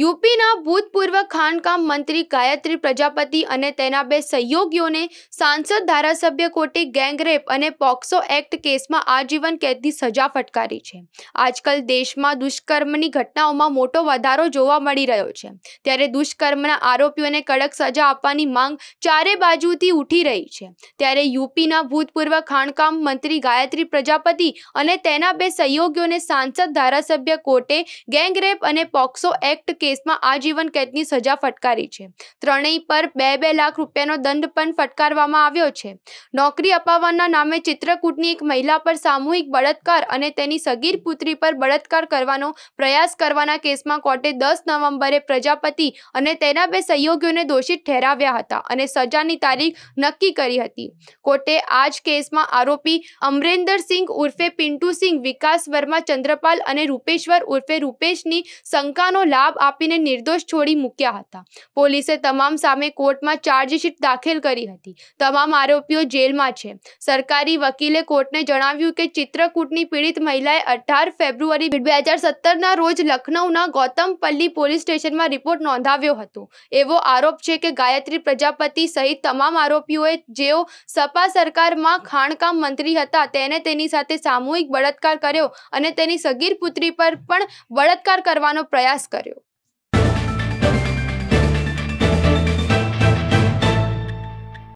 યુપીના ભૂતપૂર્વ ખાણકામ મંત્રી ગાયત્રી પ્રજાપતિ અને તેના બે સહયોગીઓને સાંસદ ધારાસભ્ય કોટે ગેંગરેપ અને પોક્સો એક્ટ કેસમાં આજીવન કેદની સજા ફટકારી છે આજકાલ દેશમાં દુષ્કર્મની ઘટનાઓમાં મોટો વધારો જોવા મળી રહ્યો છે ત્યારે દુષ્કર્મના આરોપીઓને કડક સજા આપવાની માંગ ચારે બાજુથી ઉઠી રહી છે ત્યારે યુપીના ભૂતપૂર્વ ખાણકામ મંત્રી ગાયત્રી પ્રજાપતિ અને તેના બે સહયોગીઓને સાંસદ ધારાસભ્ય કોર્ટે ગેંગરેપ અને પોક્સો એક્ટ કેસમાં આજીવન કેદની સજા ફટકારી છે ત્રણેય પર બે બે લાખ રૂપિયાનો દંડ પણ ફટકારવામાં આવ્યો છે નોકરી અપાવવાના નામે ચિત્રકૂટની એક મહિલા પર સામૂહિક બળાત્કાર અને તેની સગીર પુત્રી પર બળાત્કાર કરવાનો પ્રયાસ કરવાના કેસમાં કોર્ટે દસ નવેમ્બરે પ્રજાપતિ અને તેના બે સહયોગીઓને દોષિત ઠેરાવ્યા હતા અને સજાની તારીખ નક્કી કરી હતી કોર્ટે આ જ કેસમાં આરોપી અમરેન્દરસિંહ ઉર્ફે પિન્ટુસિંહ વિકાસ વર્મા ચંદ્રપાલ અને રૂપેશ્વર ઉર્ફે રૂપેશની શંકાનો લાભ આપ પીને નિર્દોષ છોડી મૂક્યા હતા પોલીસે તમામ સામે કોર્ટમાં ચાર્જશીટ દાખલ કરી હતી તમામ આરોપીઓ જેલમાં છે સરકારી વકીલે કોર્ટને જણાવ્યું કે चित्रकूटની પીડિત મહિલાએ 18 ફેબ્રુઆરી 2017 ના રોજ લખનઉના ગોતમ પલ્લી પોલીસ સ્ટેશનમાં રિપોર્ટ નોંધાવ્યો હતો એવો આરોપ છે કે ગાયત્રી પ્રજાપતિ સહિત તમામ આરોપીઓ જેઓ સપા સરકારમાં ખાણકામ મંત્રી હતા તેણે તેની સાથે સામૂહિક બળતકાળ કર્યો અને તેની સગીર પુત્રી પર પણ બળતકાળ કરવાનો પ્રયાસ કર્યો